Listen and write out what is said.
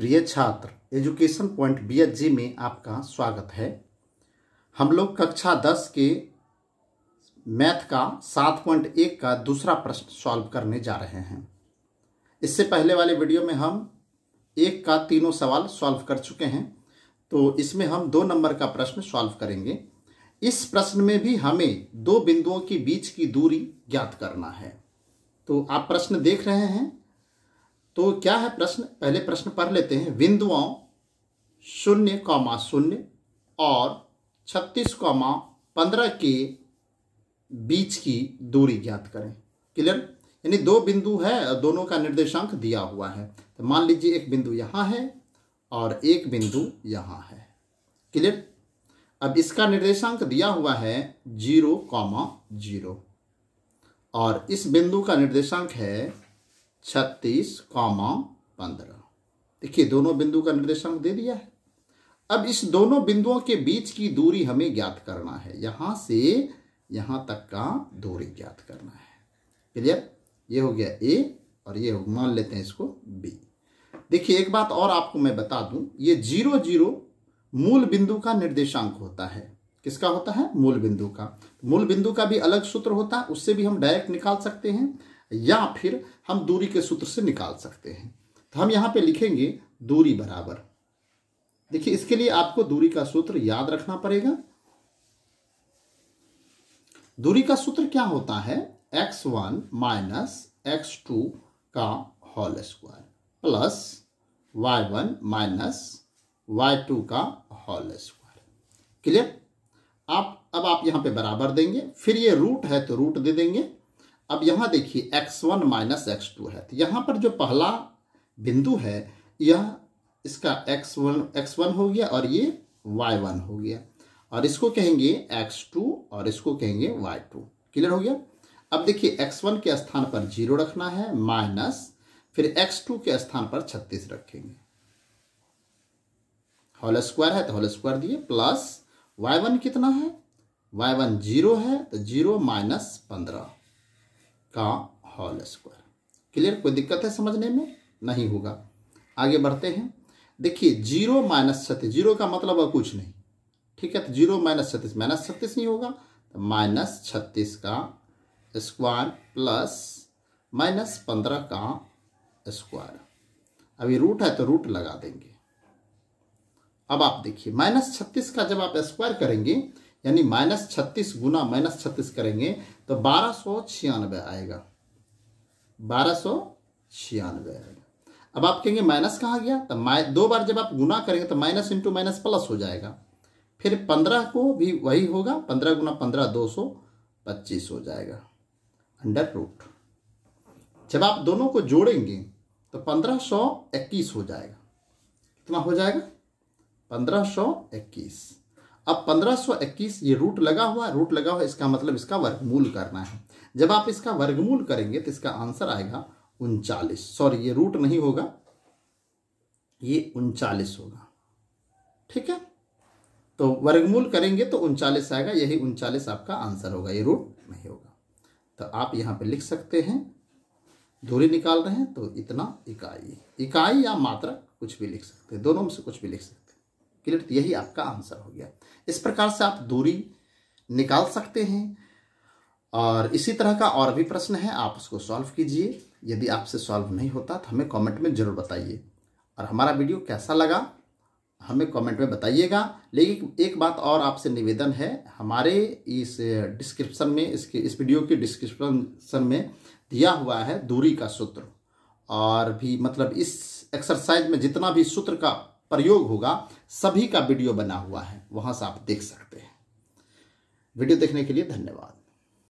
प्रिय छात्र education point B में आपका स्वागत है हम लोग कक्षा दस के मैथ का सात पॉइंट एक का दूसरा प्रश्न सॉल्व करने जा रहे हैं इससे पहले वाले वीडियो में हम एक का तीनों सवाल सॉल्व कर चुके हैं तो इसमें हम दो नंबर का प्रश्न सॉल्व करेंगे इस प्रश्न में भी हमें दो बिंदुओं के बीच की दूरी ज्ञात करना है तो आप प्रश्न देख रहे हैं तो क्या है प्रश्न पहले प्रश्न पढ़ लेते हैं बिंदुओं शून्य कौमा शून्य और छत्तीस कौमा पंद्रह के बीच की दूरी ज्ञात करें क्लियर यानी दो बिंदु है और दोनों का निर्देशांक दिया हुआ है तो मान लीजिए एक बिंदु यहाँ है और एक बिंदु यहाँ है क्लियर अब इसका निर्देशांक दिया हुआ है जीरो कॉमा जीरो और इस बिंदु का निर्देशांक है छत्तीस कॉमा पंद्रह देखिए दोनों बिंदु का निर्देशांक दे दिया है अब इस दोनों बिंदुओं के बीच की दूरी हमें ज्ञात करना है यहां से यहां तक का दूरी ज्ञात करना है क्लियर ये हो गया ए और ये मान लेते हैं इसको बी देखिए एक बात और आपको मैं बता दूं ये जीरो जीरो मूल बिंदु का निर्देशांक होता है किसका होता है मूल बिंदु का मूल बिंदु का भी अलग सूत्र होता है उससे भी हम डायरेक्ट निकाल सकते हैं या फिर हम दूरी के सूत्र से निकाल सकते हैं तो हम यहाँ पे लिखेंगे दूरी बराबर देखिए इसके लिए आपको दूरी का सूत्र याद रखना पड़ेगा दूरी का सूत्र क्या होता है X one minus X two का whole square plus Y one minus Y two का होल स्क्वायर क्लियर आप अब आप यहां पे बराबर देंगे फिर ये रूट है तो रूट दे देंगे अब यहाँ देखिए X one minus X two है तो यहाँ पर जो पहला बिंदु है यह इसका एक्स वन एक्स वन हो गया और ये वाई वन हो गया और इसको कहेंगे एक्स टू और इसको कहेंगे वाई टू क्लियर हो गया अब देखिए एक्स वन के स्थान पर जीरो रखना है माइनस फिर एक्स टू के स्थान पर छत्तीस रखेंगे होल स्क्वायर है तो होल स्क्वायर दिए प्लस वाई वन कितना है वाई वन जीरो है तो जीरो माइनस पंद्रह का होल स्क्वायर क्लियर कोई दिक्कत है समझने में नहीं होगा आगे बढ़ते हैं देखिए जीरो माइनस छत्तीस जीरो का मतलब है कुछ नहीं ठीक है तो जीरो माइनस छत्तीस माइनस छत्तीस नहीं होगा तो माइनस छत्तीस का स्क्वायर प्लस माइनस पंद्रह का स्क्वायर अभी रूट है तो रूट लगा देंगे अब आप देखिए माइनस छत्तीस का जब आप स्क्वायर करेंगे यानी माइनस छत्तीस गुना माइनस छत्तीस करेंगे तो बारह सौ छियानवे आएगा बारह सौ छियानवे आएगा अब आप कहेंगे माइनस कहाँ गया तो दो बार जब आप गुना करेंगे तो माइनस इंटू माइनस प्लस हो जाएगा फिर पंद्रह को भी वही होगा पंद्रह गुना पंद्रह दो सौ पच्चीस हो जाएगा अंडर रूट जब आप दोनों को जोड़ेंगे तो पंद्रह सौ इक्कीस हो जाएगा कितना हो जाएगा पंद्रह सौ इक्कीस अब 1521 ये रूट लगा हुआ रूट लगा हुआ इसका मतलब इसका वर्गमूल करना है जब आप इसका वर्गमूल करेंगे तो इसका आंसर आएगा उनचालीस सॉरी ये रूट नहीं होगा ये उनचालीस होगा ठीक है तो वर्गमूल करेंगे तो उनचालीस आएगा यही उनचालीस आपका आंसर होगा ये रूट नहीं होगा तो आप यहां पे लिख सकते हैं दूरी निकाल रहे हैं तो इतना इकाई इकाई या मात्रा कुछ भी लिख सकते हैं दोनों में से कुछ भी लिख सकते हैं क्लियर तो यही आपका आंसर हो गया इस प्रकार से आप दूरी निकाल सकते हैं और इसी तरह का और भी प्रश्न है आप उसको सॉल्व कीजिए यदि आपसे सॉल्व नहीं होता तो हमें कमेंट में ज़रूर बताइए और हमारा वीडियो कैसा लगा हमें कमेंट में बताइएगा लेकिन एक बात और आपसे निवेदन है हमारे इस डिस्क्रिप्शन में इसके इस वीडियो के डिस्क्रिप्शन में दिया हुआ है दूरी का सूत्र और भी मतलब इस एक्सरसाइज में जितना भी सूत्र का प्रयोग होगा सभी का वीडियो बना हुआ है वहां से आप देख सकते हैं वीडियो देखने के लिए धन्यवाद